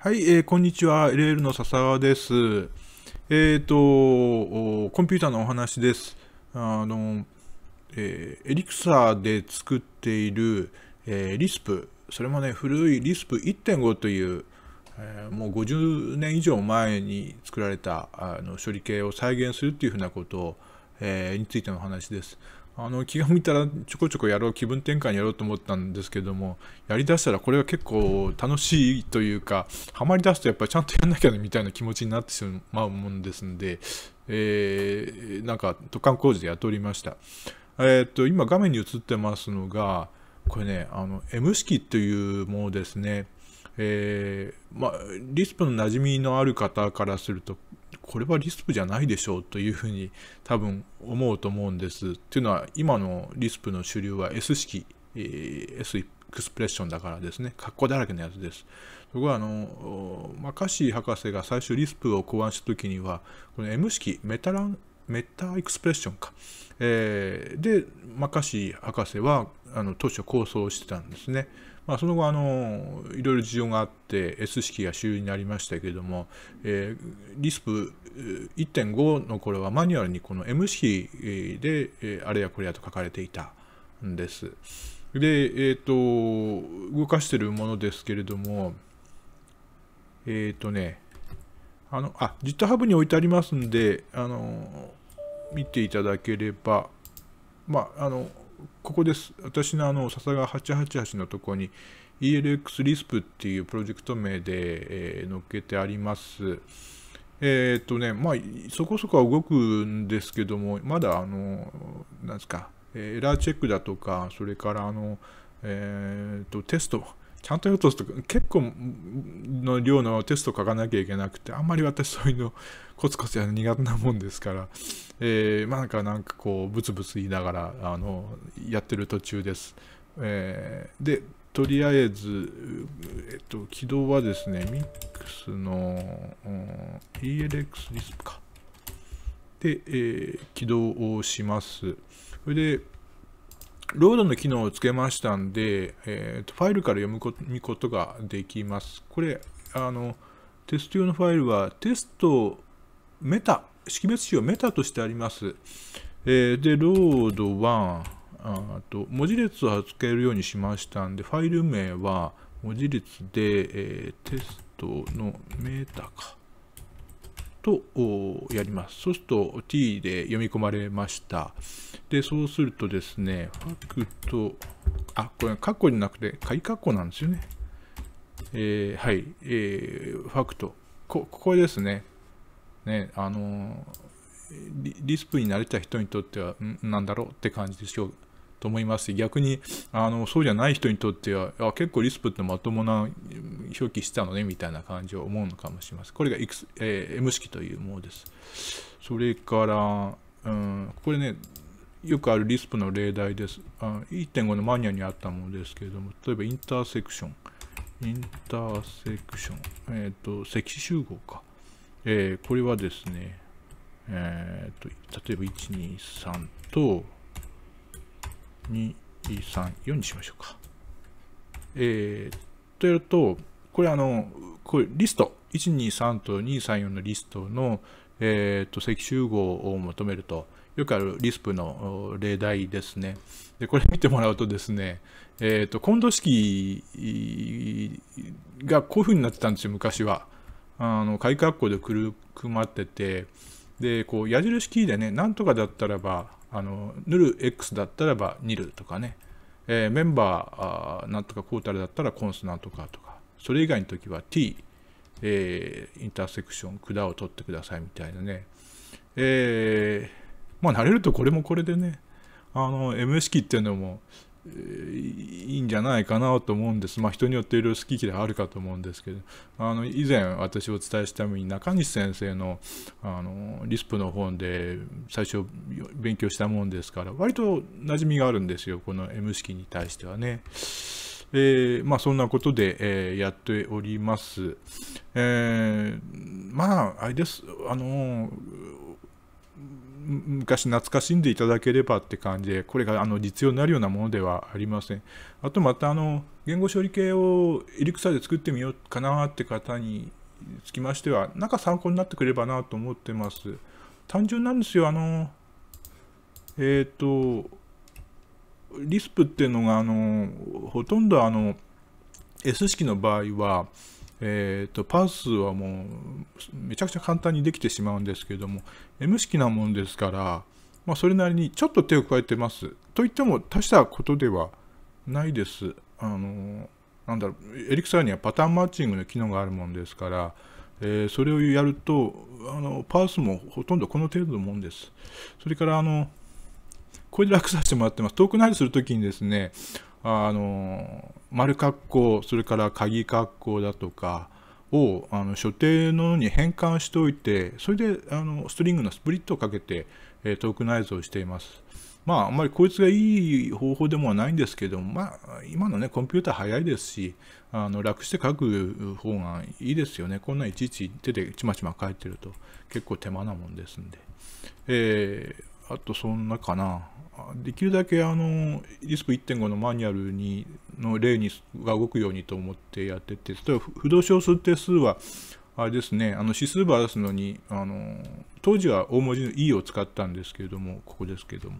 はい、えー、こんにちは。LL の笹川です。えっ、ー、と、コンピューターのお話です。あの、えー、エリクサーで作っている、えー、リスプ、それもね、古いリスプ1.5という、えー、もう50年以上前に作られたあの処理系を再現するっていうふうなことを、えー、についてのお話です。あの気が向いたらちょこちょこやろう気分転換やろうと思ったんですけどもやりだしたらこれは結構楽しいというかハマりだすとやっぱりちゃんとやんなきゃみたいな気持ちになってしまうもんですんで、えー、なんか突貫工事でやっておりました、えー、っと今画面に映ってますのがこれねあの M 式というものですねえー、まあ、リスプの馴染みのある方からするとこれはリスプじゃないでしょうというふうに多分思うと思うんです。っていうのは今のリスプの主流は S 式、えー、S エクスプレッションだからですね、格好だらけのやつです。僕はあの、マカシー博士が最初リスプを考案した時には、この M 式、メタラン、メタエクスプレッションか。えー、で、マカシー博士はあの当初構想してたんですね。まあ、その後あのいろいろ事情があって S 式が主流になりましたけれども、えー、リスプ1.5の頃はマニュアルにこの M 式で、えあれやこれやと書かれていたんです。で、えっ、ー、と動かしているものですけれどもえっ、ー、とねあのあ GitHub に置いてありますんであの見ていただければまああのここです。私のあの、笹川888のところに ELX リスプっていうプロジェクト名で、えー、載っけてあります。えー、っとね、まあ、そこそこは動くんですけども、まだあの、なんですか、エラーチェックだとか、それからあの、えー、っと、テスト、ちゃんとやると結構の量のテスト書かなきゃいけなくて、あんまり私そういうのコツコツやる苦手なもんですから、えー、まあなんかなんかこう、ブツブツ言いながら、あの、やってる途中です。えー、で、とりあえず、えっと、起動はですね、ミックスの、うん、ELX ディスプか。で、えー、起動をします。それで、ロードの機能をつけましたんで、えー、とファイルから読むことができます。これ、あの、テスト用のファイルはテストメタ、識別紙をメタとしてあります。えー、で、ロードはあと、文字列をつけるようにしましたんで、ファイル名は文字列で、えー、テストのメタか。とやります。そうすると t で読み込まれました。で、そうするとですね、ファクト、あ、これ、カッコじゃなくて、仮カッコなんですよね。えー、はい、えー、ファクト。こ、ここですね。ね、あのリ、リスプに慣れた人にとっては、何なんだろうって感じでしょうと思いますし、逆に、あの、そうじゃない人にとっては、あ結構リスプってまともな表記したのねみたいな感じを思うのかもしれません。これが、X えー、M 式というものです。それから、うん、これね、よくあるリスプの例題です。1.5のマニアにあったものですけれども、例えばインターセクション。インターセクション。えっ、ー、と、積集合か。えー、これはですね、えっ、ー、と、例えば1、2、3と、2、3、4にしましょうか。えー、とやると、これあの、これリスト、123と234のリストの、えー、と積集合を求めると、よくあるリスプの例題ですね。で、これ見てもらうとですね、えっ、ー、と、混同式がこういうふうになってたんですよ、昔は。あの、開括弧でくるくまってて、で、こう、矢印キーでね、なんとかだったらば、あの、ヌル X だったらば、ニルとかね、えー、メンバー、なんとかコータルだったらコンスなんとかとか、それ以外の時は t、えー、インターセクション、管を取ってくださいみたいなね。えー、まあ慣れるとこれもこれでね、あの、M 式っていうのも、えいいんじゃないかなと思うんです。まあ人によっていろいろ好き嫌いあるかと思うんですけど、あの、以前私お伝えしたように中西先生の、あの、リスプの本で最初勉強したもんですから、割と馴染みがあるんですよ、この M 式に対してはね。えー、まあ、そんなことで、えー、やっております。えー、まあ、あれです、あの昔懐かしんでいただければって感じで、これがあの実用になるようなものではありません。あとまた、あの、言語処理系をエリクサで作ってみようかなって方につきましては、なんか参考になってくれればなと思ってます。単純なんですよ、あの、えっ、ー、と、リスプっていうのが、あの、ほとんどあの、S 式の場合は、えーと、パースはもうめちゃくちゃ簡単にできてしまうんですけれども M 式なもんですから、まあ、それなりにちょっと手を加えてますといっても大したことではないですあのなんだろうエリクサーにはパターンマッチングの機能があるもんですから、えー、それをやるとあのパースもほとんどこの程度のもんですそれからあのこれで楽させてもらってます。トークナイで、するときにですね、あの、丸括弧、それから鍵括弧だとか、をあの所定のに変換しておいてそれであのストリングのスプリットをかけて、えー、トークナイズをしています。まああんまりこいつがいい方法でもないんですけどまあ今のねコンピューター早いですしあの楽して書く方がいいですよねこんないちいち手でちまちま書いてると結構手間なもんですんで、えー、あとそんなかなできるだけあのリスク1.5のマニュアルにの例にが動くようにと思ってやってて、例えば不動小数定数は、あれですね、あの指数ば出すのに、あの当時は大文字の E を使ったんですけれども、ここですけれども、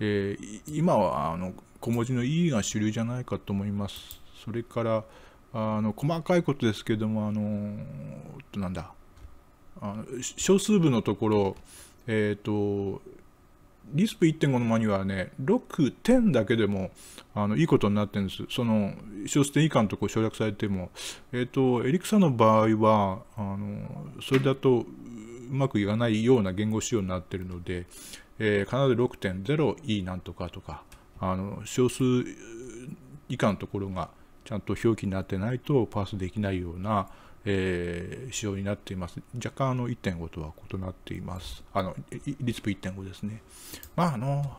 えー、今はあの小文字の E が主流じゃないかと思います。それからあの細かいことですけれども、あのなんだあの小数部のところ、えっ、ー、とリスプ1.5のマニュアルはね、6、10だけでもあのいいことになってるんです。その小数点以下のとこ省略されても。えっ、ー、と、エリクサの場合はあの、それだとうまくいかないような言語仕様になってるので、えー、必ず 6.0E なんとかとか、あの小数以下のところがちゃんと表記になってないとパースできないようなえー、仕様になっています。若干あの1.5とは異なっています。あの、リスプ1.5ですね。まあ、あの、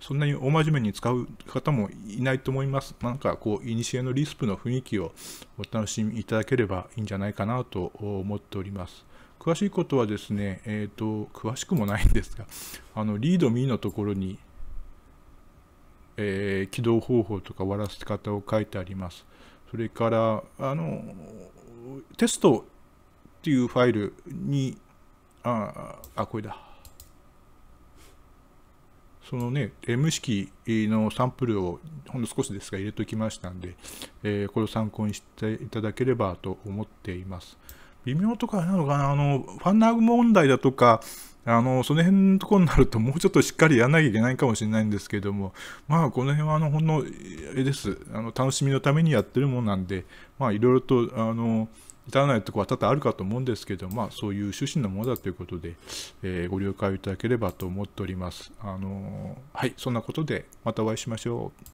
そんなに大真面目に使う方もいないと思います。なんかこう、いにしえのリスプの雰囲気をお楽しみいただければいいんじゃないかなと思っております。詳しいことはですね、えっ、ー、と、詳しくもないんですが、あの、リードミーのところに、えー、起動方法とか終わらせ方を書いてあります。それから、あの、テストっていうファイルに、あ、あ、これだ。そのね、M 式のサンプルをほんの少しですが入れておきましたんで、えー、これを参考にしていただければと思っています。微妙とかなのかな、あの、ファンナグ問題だとか、あの、その辺のところになると、もうちょっとしっかりやらなきゃいけないかもしれないんですけども、まあ、この辺は、あの、ほんの、えです、あの、楽しみのためにやってるもんなんで、まあ、いろいろと、あの、至らないところは多々あるかと思うんですけど、まあ、そういう趣旨のものだということで、えー、ご了解いただければと思っております。あのー、はい、そんなことで、またお会いしましょう。